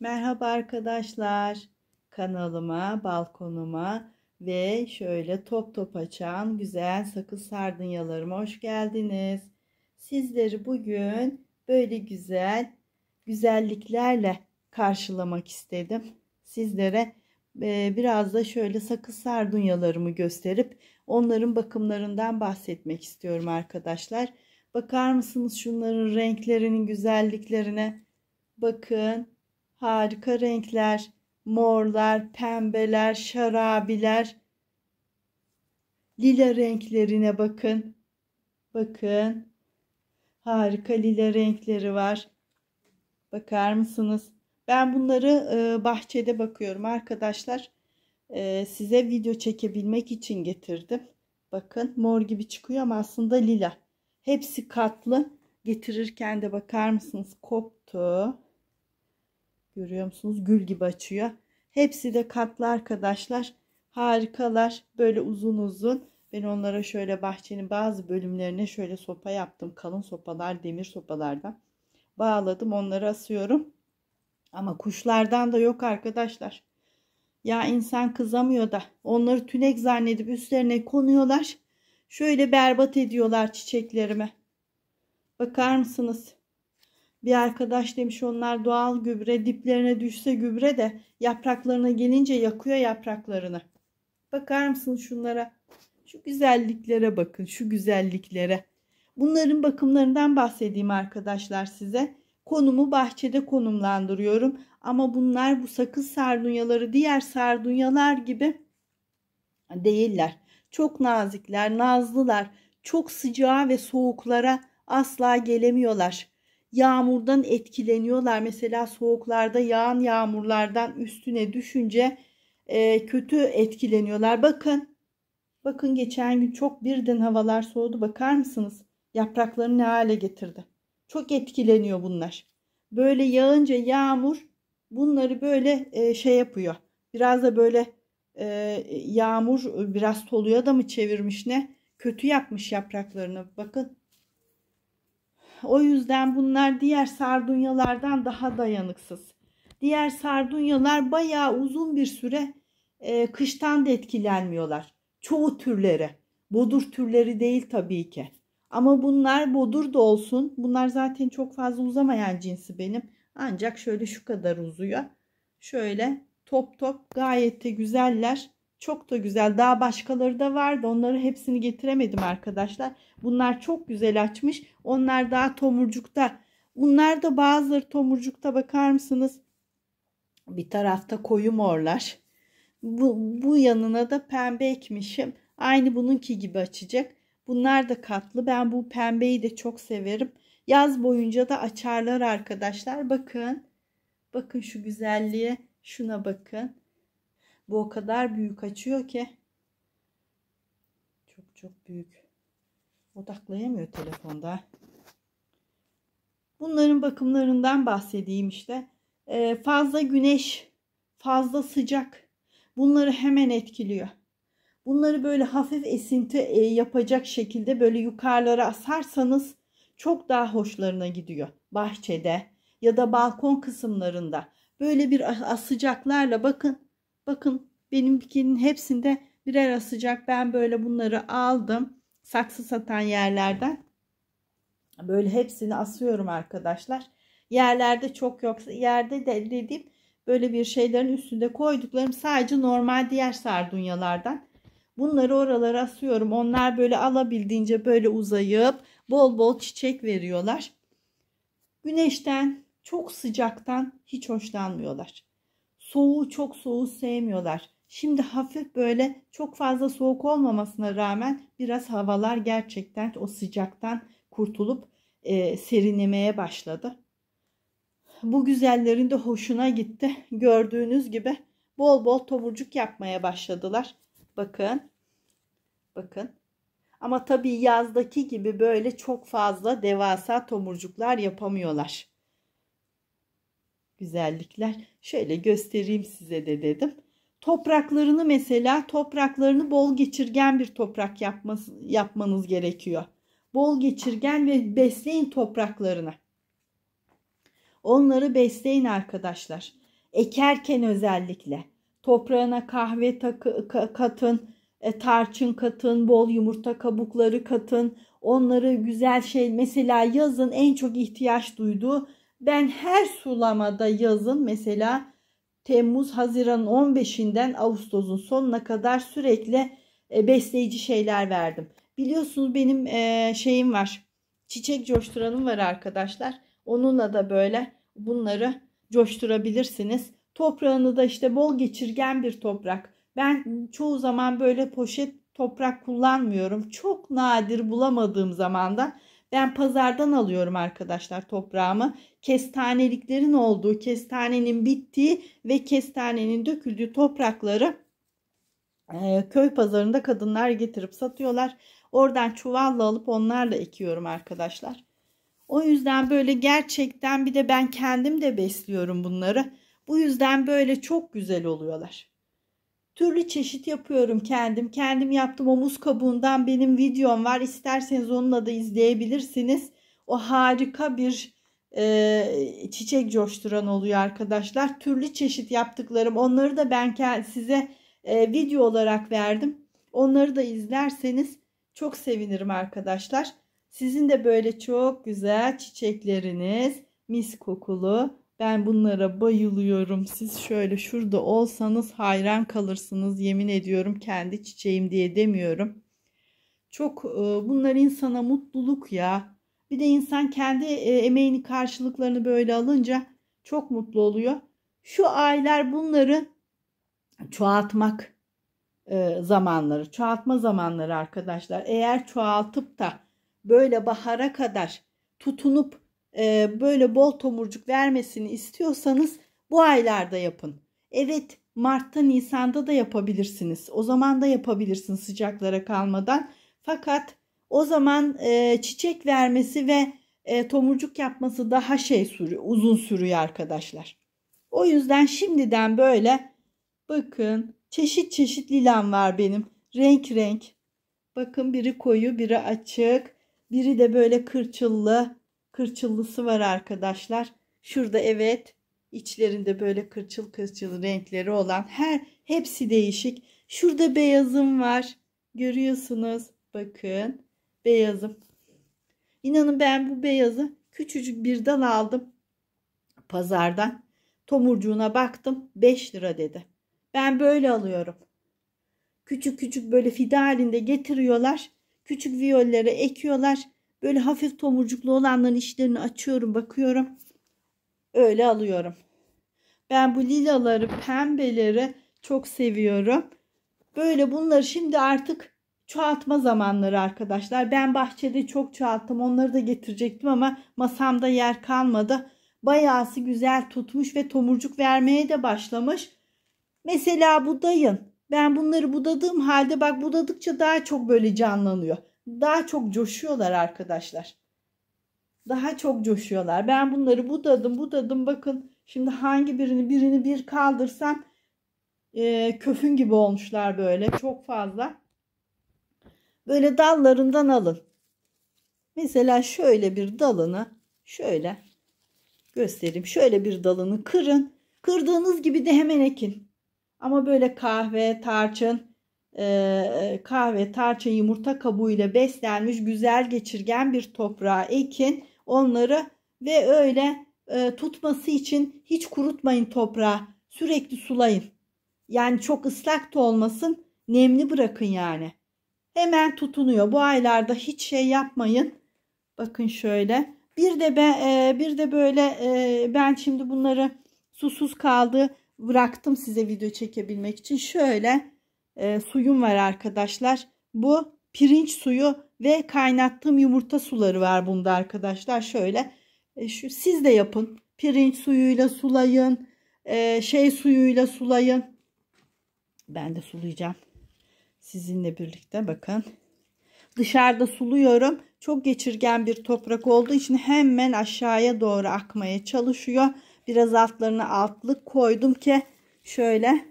Merhaba arkadaşlar. Kanalıma, balkonuma ve şöyle top top açan güzel sakız sardunyalarıma hoş geldiniz. Sizleri bugün böyle güzel güzelliklerle karşılamak istedim. Sizlere e, biraz da şöyle sakız sardunyalarımı gösterip onların bakımlarından bahsetmek istiyorum arkadaşlar. Bakar mısınız şunların renklerinin güzelliklerine? Bakın harika renkler, morlar, pembeler, şarabiler, lila renklerine bakın. Bakın. Harika lila renkleri var. Bakar mısınız? Ben bunları e, bahçede bakıyorum arkadaşlar. E, size video çekebilmek için getirdim. Bakın mor gibi çıkıyor ama aslında lila. Hepsi katlı. Getirirken de bakar mısınız? Koptu. Görüyor musunuz? Gül gibi açıyor. Hepsi de katlı arkadaşlar. Harikalar. Böyle uzun uzun. Ben onlara şöyle bahçenin bazı bölümlerine şöyle sopa yaptım. Kalın sopalar, demir sopalardan. Bağladım. Onları asıyorum. Ama kuşlardan da yok arkadaşlar. Ya insan kızamıyor da onları tünek zannedip üstlerine konuyorlar. Şöyle berbat ediyorlar çiçeklerime. Bakar mısınız? Bir arkadaş demiş onlar doğal gübre diplerine düşse gübre de yapraklarına gelince yakıyor yapraklarını. Bakar mısın şunlara? Şu güzelliklere bakın şu güzelliklere. Bunların bakımlarından bahsedeyim arkadaşlar size. Konumu bahçede konumlandırıyorum. Ama bunlar bu sakız sardunyaları diğer sardunyalar gibi değiller. Çok nazikler, nazlılar. Çok sıcağa ve soğuklara asla gelemiyorlar yağmurdan etkileniyorlar. Mesela soğuklarda yağan yağmurlardan üstüne düşünce e, kötü etkileniyorlar. Bakın, bakın geçen gün çok birden havalar soğudu. Bakar mısınız? Yapraklarını ne hale getirdi. Çok etkileniyor bunlar. Böyle yağınca yağmur bunları böyle e, şey yapıyor. Biraz da böyle e, yağmur biraz toluya da mı çevirmiş ne? Kötü yapmış yapraklarını. Bakın o yüzden bunlar diğer sardunyalardan daha dayanıksız. Diğer sardunyalar bayağı uzun bir süre e, kıştan da etkilenmiyorlar. Çoğu türleri. Bodur türleri değil tabii ki. Ama bunlar bodur da olsun. Bunlar zaten çok fazla uzamayan cinsi benim. Ancak şöyle şu kadar uzuyor. Şöyle top top gayet de güzeller. Çok da güzel. Daha başkaları da vardı. Onların hepsini getiremedim arkadaşlar. Bunlar çok güzel açmış. Onlar daha tomurcukta. Bunlar da bazıları tomurcukta bakar mısınız? Bir tarafta koyu morlar. Bu, bu yanına da pembe ekmişim. Aynı bununki gibi açacak. Bunlar da katlı. Ben bu pembeyi de çok severim. Yaz boyunca da açarlar arkadaşlar. Bakın. Bakın şu güzelliğe. Şuna bakın. Bu o kadar büyük açıyor ki. Çok çok büyük. Odaklayamıyor telefonda. Bunların bakımlarından bahsedeyim işte. Ee, fazla güneş, fazla sıcak bunları hemen etkiliyor. Bunları böyle hafif esinti e, yapacak şekilde böyle yukarılara asarsanız çok daha hoşlarına gidiyor. Bahçede ya da balkon kısımlarında böyle bir asacaklarla bakın Bakın benim bikinin hepsinde birer asacak. Ben böyle bunları aldım. Saksı satan yerlerden. Böyle hepsini asıyorum arkadaşlar. Yerlerde çok yok. Yerde de dediğim böyle bir şeylerin üstünde koyduklarım sadece normal diğer sardunyalardan. Bunları oralara asıyorum. Onlar böyle alabildiğince böyle uzayıp bol bol çiçek veriyorlar. Güneşten, çok sıcaktan hiç hoşlanmıyorlar soğuğu çok soğuğu sevmiyorlar. Şimdi hafif böyle çok fazla soğuk olmamasına rağmen biraz havalar gerçekten o sıcaktan kurtulup e, serinlemeye başladı. Bu güzellerin de hoşuna gitti. Gördüğünüz gibi bol bol tomurcuk yapmaya başladılar. Bakın. Bakın. Ama tabii yazdaki gibi böyle çok fazla devasa tomurcuklar yapamıyorlar güzellikler. Şöyle göstereyim size de dedim. Topraklarını mesela topraklarını bol geçirgen bir toprak yapması, yapmanız gerekiyor. Bol geçirgen ve besleyin topraklarını. Onları besleyin arkadaşlar. Ekerken özellikle toprağına kahve takı, katın, e, tarçın katın, bol yumurta kabukları katın. Onları güzel şey mesela yazın en çok ihtiyaç duyduğu ben her sulamada yazın mesela Temmuz, Haziran 15'inden Ağustos'un sonuna kadar sürekli e, besleyici şeyler verdim. Biliyorsunuz benim e, şeyim var. Çiçek coşturanım var arkadaşlar. Onunla da böyle bunları coşturabilirsiniz. Toprağını da işte bol geçirgen bir toprak. Ben çoğu zaman böyle poşet toprak kullanmıyorum. Çok nadir bulamadığım zaman da ben pazardan alıyorum arkadaşlar toprağımı. Kestaneliklerin olduğu, kestanenin bittiği ve kestanenin döküldüğü toprakları e, köy pazarında kadınlar getirip satıyorlar. Oradan çuvalla alıp onlarla ekiyorum arkadaşlar. O yüzden böyle gerçekten bir de ben kendim de besliyorum bunları. Bu yüzden böyle çok güzel oluyorlar. Türlü çeşit yapıyorum kendim. Kendim yaptım o muz kabuğundan benim videom var. İsterseniz onunla da izleyebilirsiniz. O harika bir e, çiçek coşturan oluyor arkadaşlar. Türlü çeşit yaptıklarım onları da ben size e, video olarak verdim. Onları da izlerseniz çok sevinirim arkadaşlar. Sizin de böyle çok güzel çiçekleriniz mis kokulu ben bunlara bayılıyorum. Siz şöyle şurada olsanız hayran kalırsınız. Yemin ediyorum kendi çiçeğim diye demiyorum. Çok e, bunlar insana mutluluk ya. Bir de insan kendi e, emeğini karşılıklarını böyle alınca çok mutlu oluyor. Şu aylar bunları çoğaltmak e, zamanları, çoğaltma zamanları arkadaşlar. Eğer çoğaltıp da böyle bahara kadar tutunup e, böyle bol tomurcuk vermesini istiyorsanız bu aylarda yapın. Evet Mart'ta Nisan'da da yapabilirsiniz. O zaman da yapabilirsin sıcaklara kalmadan. Fakat o zaman e, çiçek vermesi ve e, tomurcuk yapması daha şey sürü, uzun sürüyor arkadaşlar. O yüzden şimdiden böyle bakın çeşit çeşit lilan var benim. Renk renk. Bakın biri koyu, biri açık, biri de böyle kırçıllı kırçıllısı var arkadaşlar. Şurada evet içlerinde böyle kırçıl kırçıl renkleri olan her hepsi değişik. Şurada beyazım var. Görüyorsunuz. Bakın beyazım. İnanın ben bu beyazı küçücük bir dal aldım pazardan. Tomurcuğuna baktım 5 lira dedi. Ben böyle alıyorum. Küçük küçük böyle fide halinde getiriyorlar. Küçük viyollere ekiyorlar. Böyle hafif tomurcuklu olanların işlerini açıyorum bakıyorum. Öyle alıyorum. Ben bu lilaları pembeleri çok seviyorum. Böyle bunları şimdi artık çoğaltma zamanları arkadaşlar. Ben bahçede çok çoğalttım. Onları da getirecektim ama masamda yer kalmadı. Bayağısı güzel tutmuş ve tomurcuk vermeye de başlamış. Mesela budayın. Ben bunları budadığım halde bak budadıkça daha çok böyle canlanıyor daha çok coşuyorlar arkadaşlar. Daha çok coşuyorlar. Ben bunları budadım budadım bakın. Şimdi hangi birini birini bir kaldırsam e, köfün gibi olmuşlar böyle çok fazla. Böyle dallarından alın. Mesela şöyle bir dalını şöyle göstereyim. Şöyle bir dalını kırın. Kırdığınız gibi de hemen ekin. Ama böyle kahve, tarçın e, kahve, tarçın, yumurta kabuğuyla beslenmiş güzel geçirgen bir toprağa ekin onları ve öyle e, tutması için hiç kurutmayın toprağı. Sürekli sulayın. Yani çok ıslak da olmasın, nemli bırakın yani. Hemen tutunuyor. Bu aylarda hiç şey yapmayın. Bakın şöyle. Bir de ben e, bir de böyle e, ben şimdi bunları susuz kaldı bıraktım size video çekebilmek için. Şöyle e, suyum var arkadaşlar. Bu pirinç suyu ve kaynattığım yumurta suları var bunda arkadaşlar. Şöyle e, şu siz de yapın. Pirinç suyuyla sulayın. E, şey suyuyla sulayın. Ben de sulayacağım. Sizinle birlikte bakın. Dışarıda suluyorum. Çok geçirgen bir toprak olduğu için hemen aşağıya doğru akmaya çalışıyor. Biraz altlarına altlık koydum ki şöyle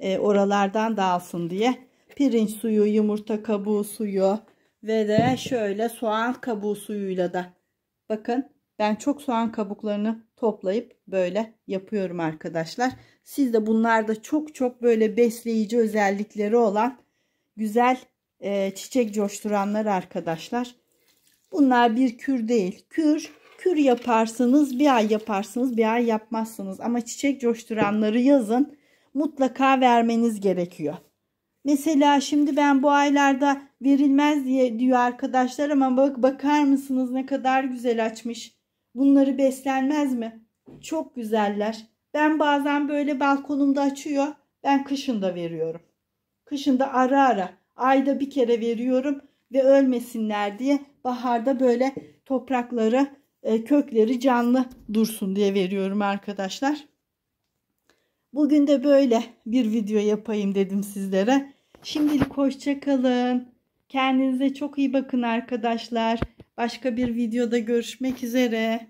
e, oralardan dağılsın diye pirinç suyu, yumurta kabuğu suyu ve de şöyle soğan kabuğu suyuyla da bakın ben çok soğan kabuklarını toplayıp böyle yapıyorum arkadaşlar. Siz de bunlarda çok çok böyle besleyici özellikleri olan güzel e, çiçek coşturanlar arkadaşlar. Bunlar bir kür değil. Kür, kür yaparsınız bir ay yaparsınız bir ay yapmazsınız. Ama çiçek coşturanları yazın mutlaka vermeniz gerekiyor. Mesela şimdi ben bu aylarda verilmez diye diyor arkadaşlar ama bak bakar mısınız ne kadar güzel açmış. Bunları beslenmez mi? Çok güzeller. Ben bazen böyle balkonumda açıyor. Ben kışında veriyorum. Kışında ara ara ayda bir kere veriyorum ve ölmesinler diye baharda böyle toprakları e, kökleri canlı dursun diye veriyorum arkadaşlar. Bugün de böyle bir video yapayım dedim sizlere. Şimdilik hoşçakalın. Kendinize çok iyi bakın arkadaşlar. Başka bir videoda görüşmek üzere.